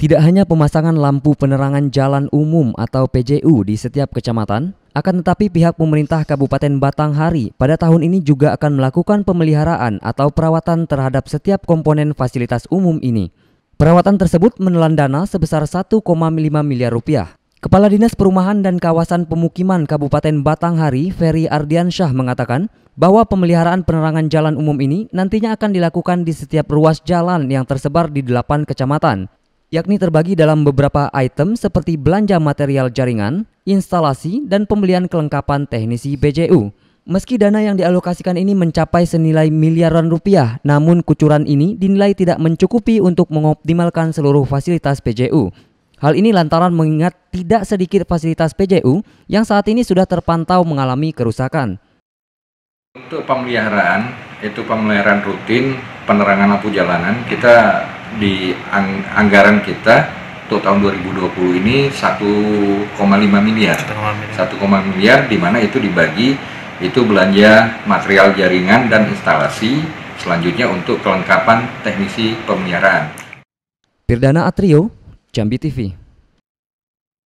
Tidak hanya pemasangan lampu penerangan jalan umum atau PJU di setiap kecamatan, akan tetapi pihak pemerintah Kabupaten Batanghari pada tahun ini juga akan melakukan pemeliharaan atau perawatan terhadap setiap komponen fasilitas umum ini. Perawatan tersebut menelan dana sebesar 1,5 miliar rupiah. Kepala Dinas Perumahan dan Kawasan Pemukiman Kabupaten Batanghari, Ferry Ardiansyah mengatakan bahwa pemeliharaan penerangan jalan umum ini nantinya akan dilakukan di setiap ruas jalan yang tersebar di delapan kecamatan, yakni terbagi dalam beberapa item seperti belanja material jaringan, instalasi, dan pembelian kelengkapan teknisi BJU. Meski dana yang dialokasikan ini mencapai senilai miliaran rupiah, namun kucuran ini dinilai tidak mencukupi untuk mengoptimalkan seluruh fasilitas PJU. Hal ini lantaran mengingat tidak sedikit fasilitas PJU yang saat ini sudah terpantau mengalami kerusakan. Untuk pemeliharaan, itu pemeliharaan rutin, penerangan lampu jalanan, kita di ang anggaran kita untuk tahun 2020 ini 1,5 miliar. 1,5 miliar di mana itu dibagi itu belanja material jaringan dan instalasi, selanjutnya untuk kelengkapan teknisi pemeliharaan. Pirdana Atrio, Jambi TV.